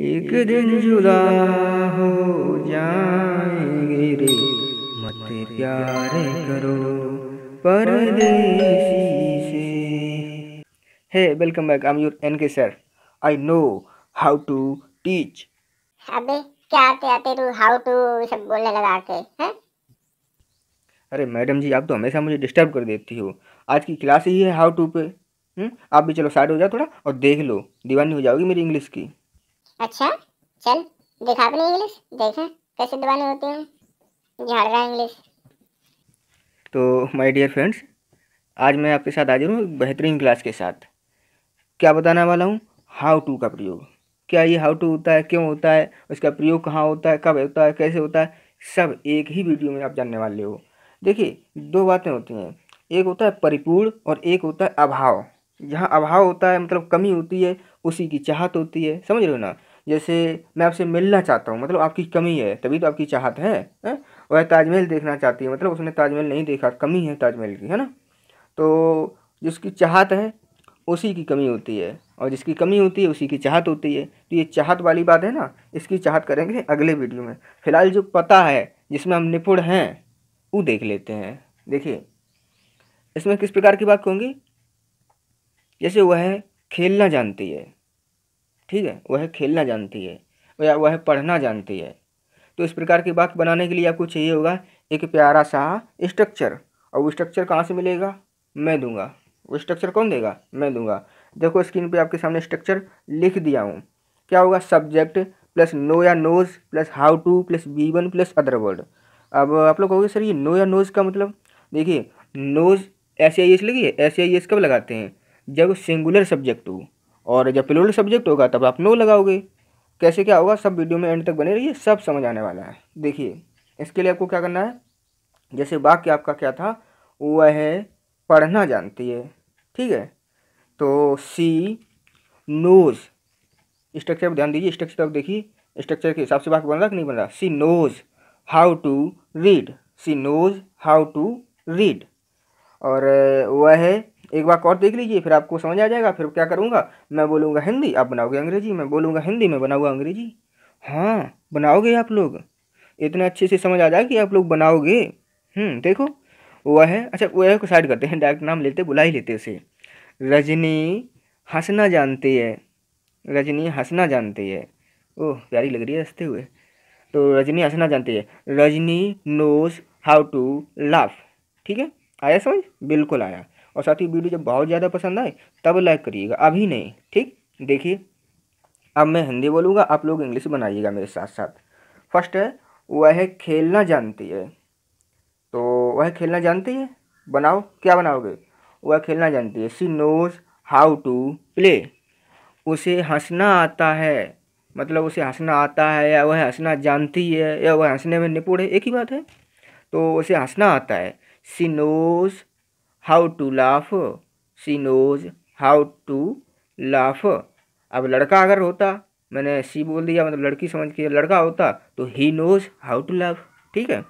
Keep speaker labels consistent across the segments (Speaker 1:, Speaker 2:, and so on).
Speaker 1: एक दिन जुदा हो जाएंगे रे मत प्यार करो पर से hey welcome back I am your N K sir I know how to teach अबे क्या आते आते तू हाउ टू सब बोलने लगा के हैं अरे मैडम जी आप तो हमेशा मुझे डिस्टर्ब कर देती हो आज की क्लास ही है हाउ टू पे हुँ? हम्म, आप भी चलो साइड हो जाओ थोड़ा और देख लो दीवानी हो जाओगी मेरी इंग्लिश की अच्छा चल देखा अपनी इंग्लिश देखें कैसे दबाने होती हैं झाड़ रहा इंग्लिश तो माय डियर फ्रेंड्स आज मैं आपके साथ हाजिर हूँ बेहतरीन क्लास के साथ क्या बताने वाला हूँ हाउ टू का प्रयोग क्या ये हाउ टू होता है क्यों होता है उसका प्रयोग कहाँ होता है कब होता है कैसे होता है सब एक ही वीडियो में आप जानने वाले हो देखिए दो बातें होती हैं एक होता है परिपूर्ण और एक होता है अभाव जहाँ अभाव होता है मतलब कमी होती है उसी की चाहत होती है समझ रहे हो ना जैसे मैं आपसे मिलना चाहता हूँ मतलब आपकी कमी है तभी तो आपकी चाहत है, वह ताजमहल देखना चाहती है मतलब उसने ताजमहल नहीं देखा कमी है ताजमहल की है ना तो जिसकी चाहत है उसी की कमी होती है और जिसकी कमी होती है उसी की चाहत होती है तो ये चाहत वाली बात है ना इसकी चाहत करेंगे अगले वीडियो में फिलहाल जो पता है जिसमें हम निपुण हैं वो देख लेते हैं देखिए इसमें किस प्रकार की बात कहूँगी जैसे वह खेलना जानती है ठीक है वह खेलना जानती है या वह पढ़ना जानती है तो इस प्रकार की वाक्य बनाने के लिए आपको चाहिए होगा एक प्यारा सा स्ट्रक्चर और वो स्ट्रक्चर कहाँ से मिलेगा मैं दूंगा वो स्ट्रक्चर कौन देगा मैं दूंगा देखो स्क्रीन पे आपके सामने स्ट्रक्चर लिख दिया हूँ क्या होगा सब्जेक्ट प्लस नो या knows plus how to plus B one plus other word अब आप लोग कहोगे सर ये नो या नोज का मतलब देखिए नोज एस आई एस लगी है एस आई एस कब लगाते हैं जब सिंगुलर सब्जेक्ट हो और जब प्लूरल सब्जेक्ट होगा तब आप नो लगाओगे कैसे क्या होगा सब वीडियो में एंड तक बने रहिए सब समझ आने वाला है देखिए इसके लिए आपको क्या करना है जैसे वाक्य आपका क्या था वह है पढ़ना जानती है ठीक है तो सी नोज स्ट्रक्चर पर ध्यान दीजिए स्ट्रक्चर आप देखिए स्ट्रक्चर के हिसाब से वाक्य बन रहा कि नहीं बन रहा she knows how to read she knows how to read और वह है एक बार और देख लीजिए फिर आपको समझ आ जाएगा फिर क्या करूँगा मैं बोलूँगा हिंदी आप बनाओगे अंग्रेजी मैं बोलूँगा हिंदी मैं बनाऊँगा अंग्रेजी हाँ बनाओगे आप लोग इतने अच्छे से समझ आ जाए कि आप लोग बनाओगे हम्म, देखो वह है अच्छा वह को साइड करते हैं डायरेक्ट नाम लेते बुला ही लेते उसे रजनी हंसना जानती है रजनी हंसना जानती है ओह प्यारी लग रही है हंसते हुए तो रजनी हंसना जानती है Rajni knows how to laugh ठीक है आया समझ बिल्कुल आया और साथ ही वीडियो जब बहुत ज़्यादा पसंद आए तब लाइक करिएगा अभी नहीं ठीक देखिए अब मैं हिंदी बोलूँगा आप लोग इंग्लिश बनाइएगा मेरे साथ साथ फर्स्ट है वह खेलना जानती है तो वह खेलना जानती है बनाओ क्या बनाओगे वह खेलना जानती है she knows how to play उसे हंसना आता है मतलब उसे हंसना आता है या वह हंसना जानती है या वह हंसने में निपुण है एक ही बात है तो उसे हंसना आता है she knows how to laugh she knows how to laugh अब लड़का अगर होता मैंने सी बोल दिया मतलब लड़की समझ के लड़का होता तो he knows how to love ठीक है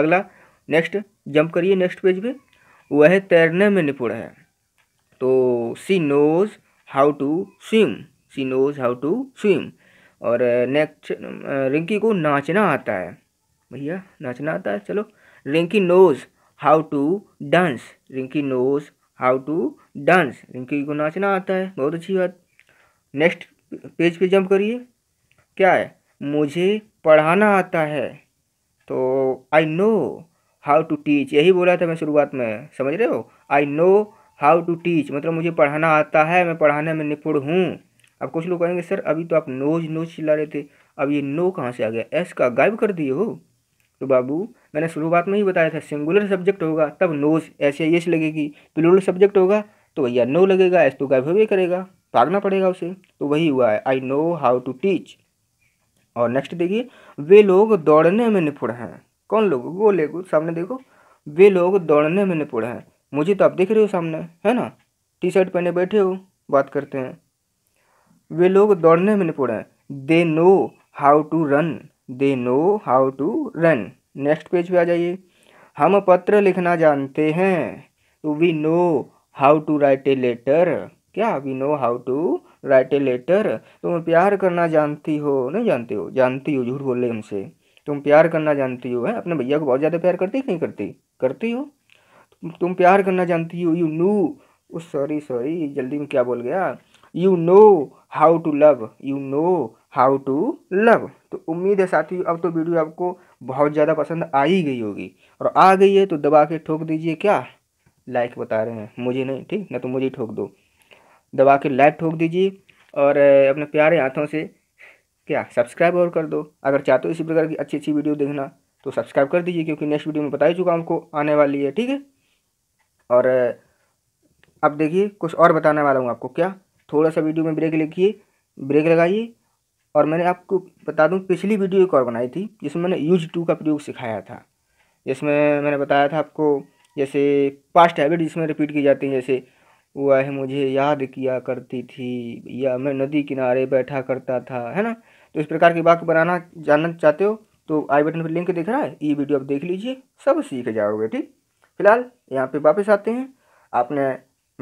Speaker 1: अगला नेक्स्ट जंप करिए नेक्स्ट पेज पे वह तैरने में निपुण है तो she knows how to swim she knows how to swim और नेक्स्ट रिंकी को नाचना आता है भैया नाचना आता है चलो Rinki knows how to dance Rinki knows how to dance Rinki को नाचना आता है बहुत अच्छी बात नेक्स्ट पेज पे जंप करिए क्या है मुझे पढ़ाना आता है तो I know how to teach यही बोला था मैं शुरुआत में समझ रहे हो I know how to teach मतलब मुझे पढ़ाना आता है मैं पढ़ाने में निपुण हूँ अब कुछ लोग कहेंगे सर अभी तो आप नोज नोज चिल्ला रहे थे अब ये नो कहाँ से आ गया एस का गायब कर दिए हो तो बाबू मैंने शुरुआत में ही बताया था सिंगुलर सब्जेक्ट होगा तब नोज ऐसे एस लगेगी प्लूरल सब्जेक्ट होगा तो भैया नो लगेगा एस तो गायब करेगा भागना पड़ेगा उसे तो वही हुआ है I know how to teach और नेक्स्ट देखिए वे लोग दौड़ने में निपुण हैं कौन लोग वो ले सामने देखो वे लोग दौड़ने में निपुण हैं मुझे तो आप देख रहे हो सामने है ना टी शर्ट पहने बैठे हो बात करते हैं वे लोग दौड़ने में निपुण हैं they know how to run they know how to run next page पे आ जाइए हम पत्र लिखना जानते हैं we know how to write a letter क्या we know how to write a letter तुम प्यार करना जानती हो नहीं जानती हो जानती हो झूठ बोले हमसे तुम तो प्यार करना जानती हो है अपने भैया को बहुत ज़्यादा प्यार करती कि नहीं करती करती हो तुम प्यार करना जानती हो यू नो सॉरी सॉरी जल्दी में क्या बोल गया you know how to love you know how to love तो उम्मीद है साथियों अब तो वीडियो आपको बहुत ज़्यादा पसंद आ ही गई होगी और आ गई है तो दबा के ठोक दीजिए क्या लाइक बता रहे हैं मुझे नहीं ठीक ना तो मुझे ठोक दो दबा के लाइक ठोक दीजिए और अपने प्यारे हाथों से क्या सब्सक्राइब और कर दो अगर चाहते हो इसी प्रकार की अच्छी अच्छी वीडियो देखना तो सब्सक्राइब कर दीजिए क्योंकि नेक्स्ट वीडियो में बता ही चुका हमको आने वाली है ठीक है और अब देखिए कुछ और बताने वाला हूँ आपको क्या थोड़ा सा वीडियो में ब्रेक लिखिए ब्रेक लगाइए और मैंने आपको बता दूं पिछली वीडियो एक और बनाई थी जिसमें मैंने यूज टू का प्रयोग सिखाया था जिसमें मैंने बताया था आपको जैसे पास्ट हैबिट जिसमें रिपीट की जाती है जैसे वह मुझे याद किया करती थी या मैं नदी किनारे बैठा करता था है ना तो इस प्रकार की बात बनाना जानना चाहते हो तो आई बटन पर लिंक दिख रहा है ये वीडियो आप देख लीजिए सब सीख जाओगे ठीक फिलहाल यहाँ पे वापस आते हैं आपने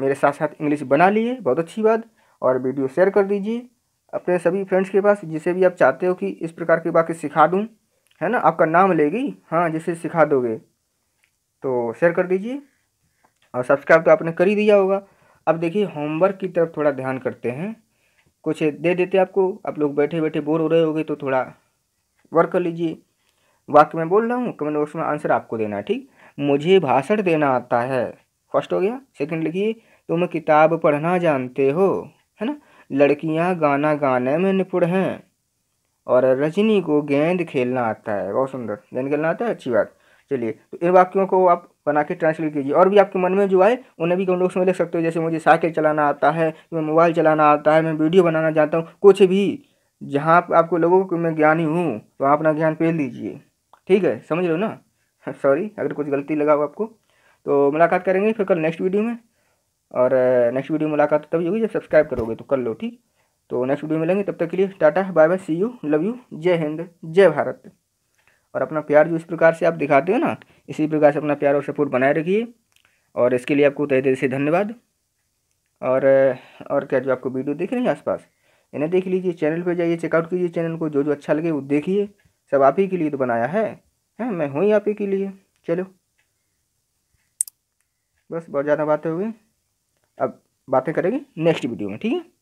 Speaker 1: मेरे साथ साथ इंग्लिश बना ली है बहुत अच्छी बात और वीडियो शेयर कर दीजिए अपने सभी फ्रेंड्स के पास जिसे भी आप चाहते हो कि इस प्रकार की बाकी सिखा दूँ है ना आपका नाम लेगी हाँ जिसे सिखा दोगे तो शेयर कर दीजिए और सब्सक्राइब तो आपने कर ही दिया होगा अब देखिए होमवर्क की तरफ थोड़ा ध्यान करते हैं कुछ दे देते आपको आप लोग बैठे बैठे बोर हो रहे होगे तो थोड़ा वर्क कर लीजिए वाक्य में बोल रहा हूँ कमेंट बॉक्स में आंसर आपको देना है ठीक मुझे भाषण देना आता है फर्स्ट हो गया सेकंड लिखिए तुम किताब पढ़ना जानते हो है ना लड़कियां गाना गाने में निपुण हैं और रजनी को गेंद खेलना आता है बहुत सुंदर गेंद खेलना आता है अच्छी बात चलिए तो इन वाक्यों को आप बना के ट्रांसलेट कीजिए और भी आपके मन में जो आए उन्हें भी कमेंट बॉक्स में लिख सकते हो जैसे मुझे साइकिल चलाना आता है मैं मोबाइल चलाना आता है मैं वीडियो बनाना चाहता हूँ कुछ भी जहाँ आपको लोगों को मैं ज्ञानी हूँ तो आप अपना ज्ञान पेल दीजिए ठीक है समझ लो ना सॉरी अगर कुछ गलती लगा हो आपको तो मुलाकात करेंगे फिर कल नेक्स्ट वीडियो में और नेक्स्ट वीडियो मुलाकात तभी होगी जब सब्सक्राइब करोगे तो कर लो ठीक तो नेक्स्ट वीडियो मिलेंगे तब तक के लिए tata bye bye see you love you जय हिंद जय भारत और अपना प्यार जो इस प्रकार से आप दिखाते हो ना इसी प्रकार से अपना प्यार और सपोर्ट बनाए रखिए और इसके लिए आपको तय दिल से धन्यवाद और और क्या जो आपको वीडियो देख रहे हैं आसपास इन्हें देख लीजिए चैनल पे जाइए चेकआउट कीजिए चैनल को जो जो अच्छा लगे वो देखिए सब आप ही के लिए तो बनाया है हैं मैं हूँ ही आप ही के लिए चलो बस बहुत ज़्यादा बातें हो गई अब बातें करेंगे नेक्स्ट वीडियो में ठीक है